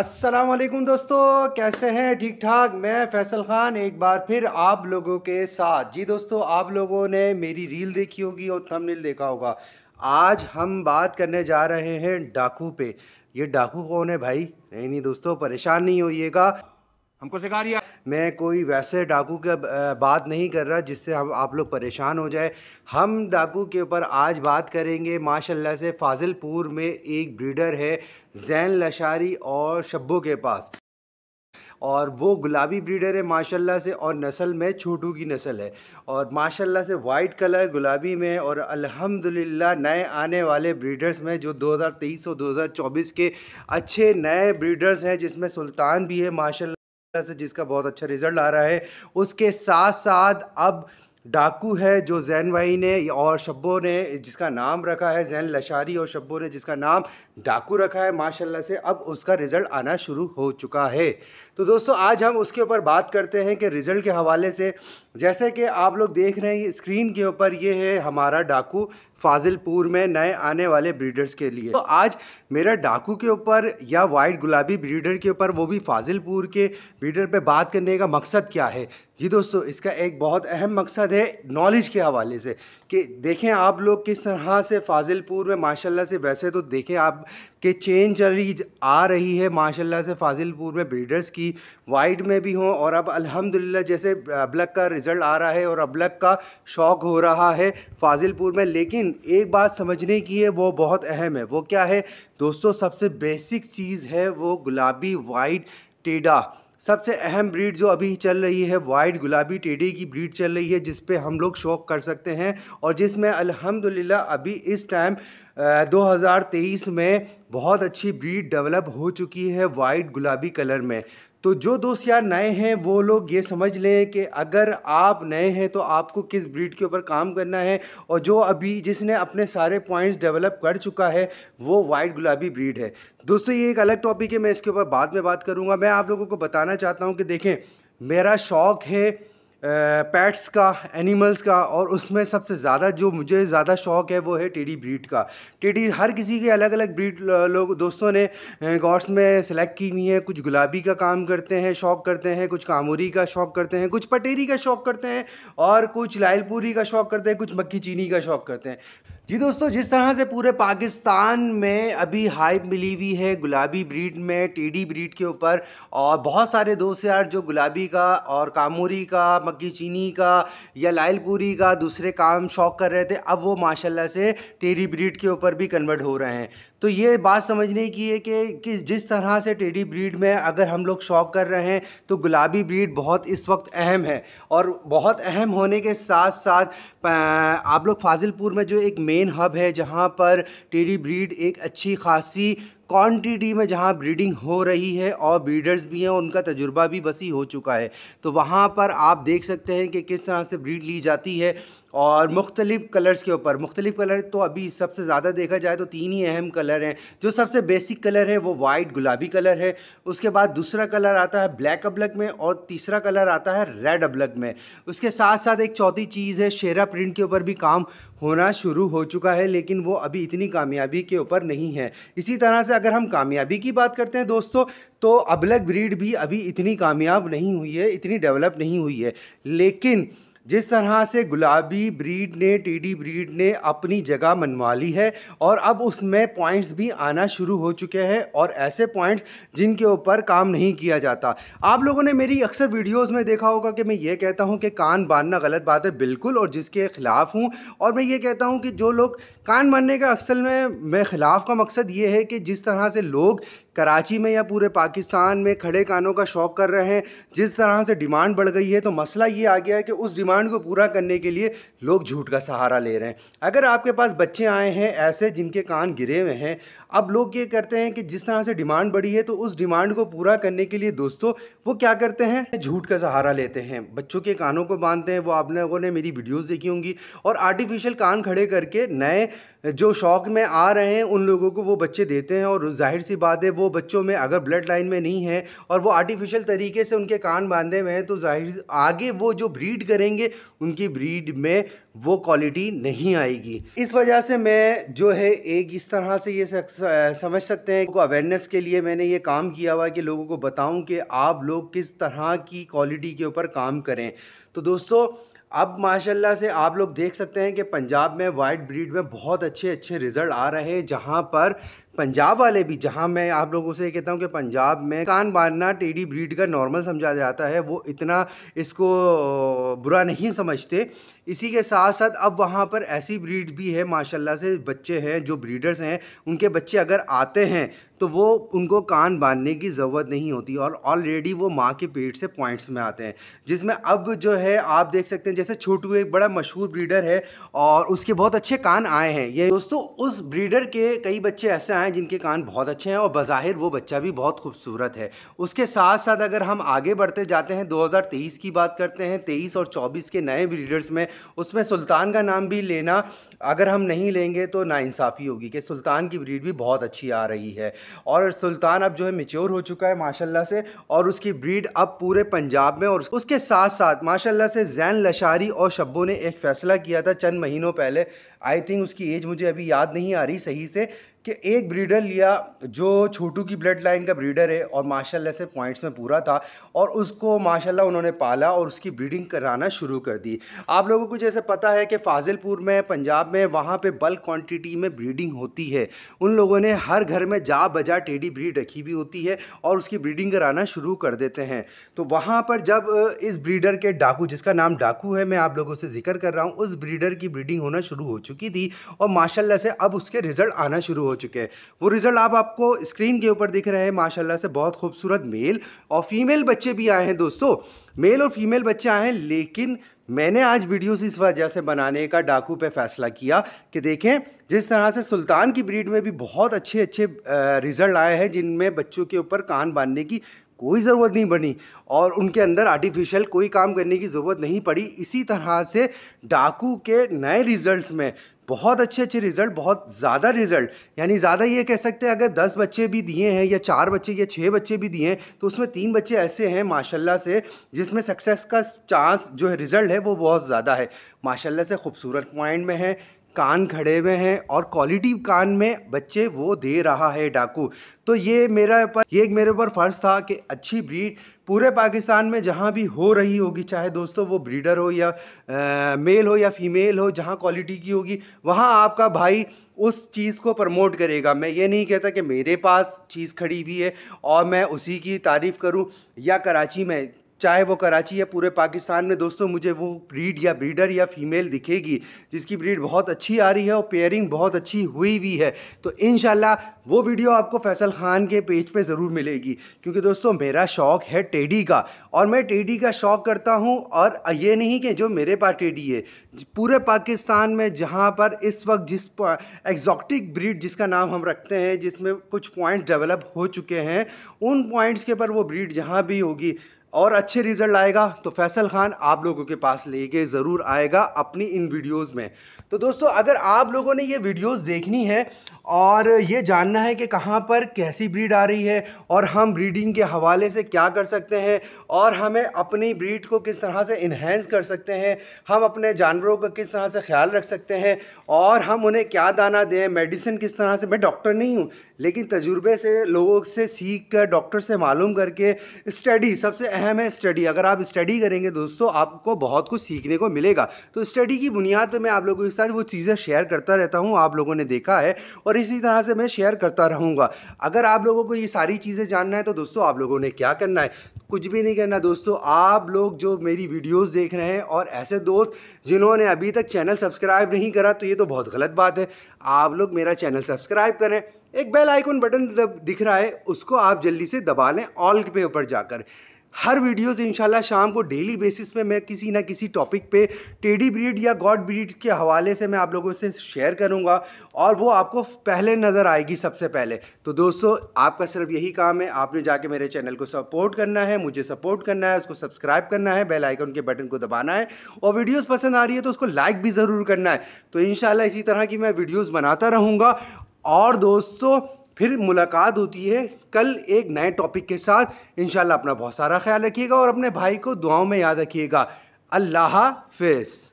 असलम दोस्तों कैसे हैं ठीक ठाक मैं फैसल ख़ान एक बार फिर आप लोगों के साथ जी दोस्तों आप लोगों ने मेरी रील देखी होगी और थंबनेल देखा होगा आज हम बात करने जा रहे हैं डाकू पे ये डाकू कौन है भाई नहीं नहीं दोस्तों परेशान नहीं होइएगा हमको सिखा रही मैं कोई वैसे डाकू का बात नहीं कर रहा जिससे हम आप लोग परेशान हो जाए हम डाकू के ऊपर आज बात करेंगे माशाल्लाह से फाजिलपुर में एक ब्रीडर है जैन लशारी और शब्बू के पास और वो गुलाबी ब्रीडर है माशाल्लाह से और नस्ल में छोटू की नस्ल है और माशाल्लाह से वाइट कलर गुलाबी में और अल्हम्दुलिल्लाह नए आने वाले ब्रीडर्स में जो 2023 और 2024 के अच्छे नए ब्रीडर्स हैं जिसमें सुल्तान भी है माशाल्लाह तरह से जिसका बहुत अच्छा रिजल्ट आ रहा है उसके साथ साथ अब डाकू है जो जैन भाई ने और शब्बो ने जिसका नाम रखा है जैन लशारी और शब्बो ने जिसका नाम डाकू रखा है माशाल्लाह से अब उसका रिज़ल्ट आना शुरू हो चुका है तो दोस्तों आज हम उसके ऊपर बात करते हैं कि रिज़ल्ट के हवाले से जैसे कि आप लोग देख रहे हैं स्क्रीन के ऊपर ये है हमारा डाकू फाजिलपुर में नए आने वाले ब्रीडर्स के लिए तो आज मेरा डाकू के ऊपर या वाइट गुलाबी ब्रीडर के ऊपर वो भी फाजिलपुर के ब्रीडर पे बात करने का मकसद क्या है जी दोस्तों इसका एक बहुत अहम मकसद है नॉलेज के हवाले से कि देखें आप लोग किस तरह से फाजिलपुर में माशाल्लाह से वैसे तो देखें आप कि चेंज आ रही है माशाल्लाह से फाजिलपुर में ब्रीडर्स की वाइड में भी हों और अब अल्हम्दुलिल्लाह जैसे अबलग का रिज़ल्ट आ रहा है और अबलग का शौक़ हो रहा है फाजिलपुर में लेकिन एक बात समझने की है वो बहुत अहम है वो क्या है दोस्तों सबसे बेसिक चीज़ है वो गुलाबी वाइट टेडा सबसे अहम ब्रीड जो अभी चल रही है वाइट गुलाबी टेडी की ब्रीड चल रही है जिसपे हम लोग शौक कर सकते हैं और जिसमें अल्हम्दुलिल्लाह अभी इस टाइम 2023 में बहुत अच्छी ब्रीड डेवलप हो चुकी है वाइट गुलाबी कलर में तो जो दोस्त यार नए हैं वो लोग ये समझ लें कि अगर आप नए हैं तो आपको किस ब्रीड के ऊपर काम करना है और जो अभी जिसने अपने सारे पॉइंट्स डेवलप कर चुका है वो वाइट गुलाबी ब्रीड है दोस्तों ये एक अलग टॉपिक है मैं इसके ऊपर बाद में बात करूँगा मैं आप लोगों को बताना चाहता हूँ कि देखें मेरा शौक़ है पैट्स का एनिमल्स का और उसमें सबसे ज़्यादा जो मुझे ज़्यादा शौक़ है वो है टेडी ब्रीड का टेडी हर किसी के अलग अलग ब्रीड लोग दोस्तों ने गॉड्स में सेलेक्ट की हुई है कुछ गुलाबी का काम करते हैं शौक़ करते हैं कुछ कामोरी का शौक़ करते हैं कुछ पटेरी का शौक़ करते हैं और कुछ लायलपुरी का शौक़ करते हैं कुछ मक्की चीनी का शौक़ करते हैं जी दोस्तों जिस तरह से पूरे पाकिस्तान में अभी हाइप मिली हुई है गुलाबी ब्रीड में टीडी ब्रीड के ऊपर और बहुत सारे दोस्त यार जो गुलाबी का और कामूरी का मक्की चीनी का या लायलपुरी का दूसरे काम शौक कर रहे थे अब वो माशाल्लाह से टेरी ब्रीड के ऊपर भी कन्वर्ट हो रहे हैं तो ये बात समझने की है कि कि जिस तरह से टेडी ब्रीड में अगर हम लोग शौक कर रहे हैं तो गुलाबी ब्रीड बहुत इस वक्त अहम है और बहुत अहम होने के साथ साथ आप लोग फाजिलपुर में जो एक मेन हब है जहाँ पर टेडी ब्रीड एक अच्छी खासी क्वांटिटी में जहाँ ब्रीडिंग हो रही है और ब्रीडर्स भी हैं उनका तजुर्बा भी बसी हो चुका है तो वहाँ पर आप देख सकते हैं कि किस तरह से ब्रीड ली जाती है और मुख्तलिफ़ कलर्स के ऊपर मुख्तलिफ़ कलर तो अभी सबसे ज़्यादा देखा जाए तो तीन ही अहम कलर हैं जो सबसे बेसिक कलर है वो वाइट गुलाबी कलर है उसके बाद दूसरा कलर आता है ब्लैक अब्लग में और तीसरा कलर आता है रेड अब्लग में उसके साथ साथ एक चौथी चीज़ है शेरा प्रिंट के ऊपर भी काम होना शुरू हो चुका है लेकिन वो अभी इतनी कामयाबी के ऊपर नहीं है इसी तरह से अगर हम कामयाबी की बात करते हैं दोस्तों तो अबलग ब्रीड भी अभी इतनी कामयाब नहीं हुई है इतनी डेवलप नहीं हुई है लेकिन जिस तरह से गुलाबी ब्रीड ने टीडी ब्रीड ने अपनी जगह मनवा ली है और अब उसमें पॉइंट्स भी आना शुरू हो चुके हैं और ऐसे पॉइंट्स जिनके ऊपर काम नहीं किया जाता आप लोगों ने मेरी अक्सर वीडियोस में देखा होगा कि मैं ये कहता हूँ कि कान बांधना गलत बात है बिल्कुल और जिसके ख़िलाफ़ हूँ और मैं ये कहता हूँ कि जो लोग कान भरने का असल में मैं ख़िलाफ़ का मकसद ये है कि जिस तरह से लोग कराची में या पूरे पाकिस्तान में खड़े कानों का शौक़ कर रहे हैं जिस तरह से डिमांड बढ़ गई है तो मसला ये आ गया है कि उस डिमांड को पूरा करने के लिए लोग झूठ का सहारा ले रहे हैं अगर आपके पास बच्चे आए हैं ऐसे जिनके कान गिरे हुए हैं अब लोग ये करते हैं कि जिस तरह से डिमांड बढ़ी है तो उस डिमांड को पूरा करने के लिए दोस्तों वो क्या करते हैं झूठ का सहारा लेते हैं बच्चों के कानों को बांधते हैं वो आप लोगों ने मेरी वीडियोज़ देखी होंगी और आर्टिफिशियल कान खड़े करके नए जो शौक में आ रहे हैं उन लोगों को वो बच्चे देते हैं और जाहिर सी बात है वो बच्चों में अगर ब्लड लाइन में नहीं है और वो आर्टिफिशियल तरीके से उनके कान बांधे हुए हैं तो जाहिर आगे वो जो ब्रीड करेंगे उनकी ब्रीड में वो क्वालिटी नहीं आएगी इस वजह से मैं जो है एक इस तरह से ये शख्स समझ सकते हैं अवेयरनेस के लिए मैंने ये काम किया हुआ है कि लोगों को बताऊं कि आप लोग किस तरह की क्वालिटी के ऊपर काम करें तो दोस्तों अब माशाल्लाह से आप लोग देख सकते हैं कि पंजाब में वाइट ब्रीड में बहुत अच्छे अच्छे रिज़ल्ट आ रहे हैं जहाँ पर पंजाब वाले भी जहाँ मैं आप लोगों से कहता हूँ कि पंजाब में कान बांधना टेडी ब्रीड का नॉर्मल समझा जाता है वो इतना इसको बुरा नहीं समझते इसी के साथ साथ अब वहाँ पर ऐसी ब्रीड भी है माशाल्लाह से बच्चे हैं जो ब्रीडर्स हैं उनके बच्चे अगर आते हैं तो वो उनको कान बांधने की ज़रूरत नहीं होती और ऑलरेडी वो माँ के पेट से पॉइंट्स में आते हैं जिसमें अब जो है आप देख सकते हैं जैसे छोटू एक बड़ा मशहूर ब्रीडर है और उसके बहुत अच्छे कान आए हैं ये दोस्तों उस ब्रीडर के कई बच्चे ऐसे आए हैं जिनके कान बहुत अच्छे हैं और बाहिर वो बच्चा भी बहुत खूबसूरत है उसके साथ साथ अगर हम आगे बढ़ते जाते हैं 2023 की बात करते हैं 23 और 24 के नए ब्रीडर्स में उसमें सुल्तान का नाम भी लेना अगर हम नहीं लेंगे तो नाइंसाफ़ी होगी कि सुल्तान की ब्रीड भी बहुत अच्छी आ रही है और सुल्तान अब जो है मेच्योर हो चुका है माशाल्लाह से और उसकी ब्रीड अब पूरे पंजाब में और उसके साथ साथ माशाल्लाह से जैन लशारी और शब्बों ने एक फ़ैसला किया था चंद महीनों पहले आई थिंक उसकी एज मुझे अभी याद नहीं आ रही सही से कि एक ब्रीडर लिया जो छोटू की ब्लड लाइन का ब्रीडर है और माशाल्लाह से पॉइंट्स में पूरा था और उसको माशाल्लाह उन्होंने पाला और उसकी ब्रीडिंग कराना शुरू कर दी आप लोगों को जैसे पता है कि फाजिलपुर में पंजाब में वहाँ पे बल्क क्वांटिटी में ब्रीडिंग होती है उन लोगों ने हर घर में जा बजा टेडी ब्रीड रखी हुई होती है और उसकी ब्रीडिंग कराना शुरू कर देते हैं तो वहाँ पर जब इस ब्रीडर के डाकू जिसका नाम डाकू है मैं आप लोगों से जिक्र कर रहा हूँ उस ब्रीडर की ब्रीडिंग होना शुरू हो चुकी थी और माशाला से अब उसके रिज़ल्ट आना शुरू हो चुके हैं वो रिज़ल्ट आप आपको स्क्रीन के ऊपर दिख रहे हैं माशाला से बहुत खूबसूरत मेल और फीमेल बच्चे भी आए हैं दोस्तों मेल और फीमेल बच्चे आए हैं लेकिन मैंने आज वीडियोस इस वजह से बनाने का डाकू पे फैसला किया कि देखें जिस तरह से सुल्तान की ब्रीड में भी बहुत अच्छे अच्छे रिज़ल्ट आए हैं जिनमें बच्चों के ऊपर कान बांधने की कोई ज़रूरत नहीं बनी और उनके अंदर आर्टिफिशियल कोई काम करने की ज़रूरत नहीं पड़ी इसी तरह से डाकू के नए रिज़ल्ट्स में बहुत अच्छे अच्छे रिज़ल्ट बहुत ज़्यादा रिज़ल्ट यानी ज़्यादा ये कह सकते हैं अगर दस बच्चे भी दिए हैं या चार बच्चे या छः बच्चे भी दिए हैं तो उसमें तीन बच्चे ऐसे हैं माशाला से जिसमें सक्सेस का चांस जो है रिज़ल्ट है वो बहुत ज़्यादा है माशाला से खूबसूरत पॉइंट में है कान खड़े हुए हैं और क्वालिटी कान में बच्चे वो दे रहा है डाकू तो ये मेरा पर ये एक मेरे ऊपर फ़र्ज़ था कि अच्छी ब्रीड पूरे पाकिस्तान में जहाँ भी हो रही होगी चाहे दोस्तों वो ब्रीडर हो या आ, मेल हो या फीमेल हो जहाँ क्वालिटी की होगी वहाँ आपका भाई उस चीज़ को प्रमोट करेगा मैं ये नहीं कहता कि मेरे पास चीज़ खड़ी हुई है और मैं उसी की तारीफ़ करूँ या कराची में चाहे वो कराची या पूरे पाकिस्तान में दोस्तों मुझे वो ब्रीड या ब्रीडर या फीमेल दिखेगी जिसकी ब्रीड बहुत अच्छी आ रही है और पेयरिंग बहुत अच्छी हुई हुई है तो इन वो वीडियो आपको फैसल ख़ान के पेज पे ज़रूर मिलेगी क्योंकि दोस्तों मेरा शौक़ है टेडी का और मैं टेडी का शौक़ करता हूँ और ये नहीं कि जो मेरे पास टेडी है पूरे पाकिस्तान में जहाँ पर इस वक्त जिस एग्जॉटिक ब्रीड जिसका नाम हम रखते हैं जिसमें कुछ पॉइंट्स डेवलप हो चुके हैं उन पॉइंट्स के पर वो ब्रीड जहाँ भी होगी और अच्छे रिजल्ट आएगा तो फैसल खान आप लोगों के पास लेके ज़रूर आएगा अपनी इन वीडियोज़ में तो दोस्तों अगर आप लोगों ने ये वीडियोस देखनी है और ये जानना है कि कहाँ पर कैसी ब्रीड आ रही है और हम ब्रीडिंग के हवाले से क्या कर सकते हैं और हमें अपनी ब्रीड को किस तरह से इन्हेंस कर सकते हैं हम अपने जानवरों का किस तरह से ख्याल रख सकते हैं और हम उन्हें क्या दाना दें मेडिसिन किस तरह से मैं डॉक्टर नहीं हूँ लेकिन तजुर्बे से लोगों से सीख कर डॉक्टर से मालूम करके स्टडी सबसे अहम है स्टडी अगर आप स्टडी करेंगे दोस्तों आपको बहुत कुछ सीखने को मिलेगा तो स्टडी की बुनियाद पर मैं आप लोगों के साथ वो चीज़ें शेयर करता रहता हूँ आप लोगों ने देखा है और इसी तरह से मैं शेयर करता रहूँगा अगर आप लोगों को ये सारी चीज़ें जानना है तो दोस्तों आप लोगों ने क्या करना है कुछ भी नहीं करना दोस्तों आप लोग जो मेरी वीडियोज देख रहे हैं और ऐसे दोस्त जिन्होंने अभी तक चैनल सब्सक्राइब नहीं करा तो ये तो बहुत गलत बात है आप लोग मेरा चैनल सब्सक्राइब करें एक बेल आइकन बटन दिख रहा है उसको आप जल्दी से दबा लें ऑल पे ऊपर जाकर हर वीडियोस इंशाल्लाह शाम को डेली बेसिस पे मैं किसी ना किसी टॉपिक पे टेडी ब्रीड या गॉड ब्रीड के हवाले से मैं आप लोगों से शेयर करूंगा और वो आपको पहले नज़र आएगी सबसे पहले तो दोस्तों आपका सिर्फ यही काम है आपने जाके मेरे चैनल को सपोर्ट करना है मुझे सपोर्ट करना है उसको सब्सक्राइब करना है बेल आइकन के बटन को दबाना है और वीडियोज़ पसंद आ रही है तो उसको लाइक भी ज़रूर करना है तो इन इसी तरह की मैं वीडियोज़ बनाता रहूँगा और दोस्तों फिर मुलाकात होती है कल एक नए टॉपिक के साथ इन अपना बहुत सारा ख्याल रखिएगा और अपने भाई को दुआओं में याद रखिएगा अल्लाह हाफिज़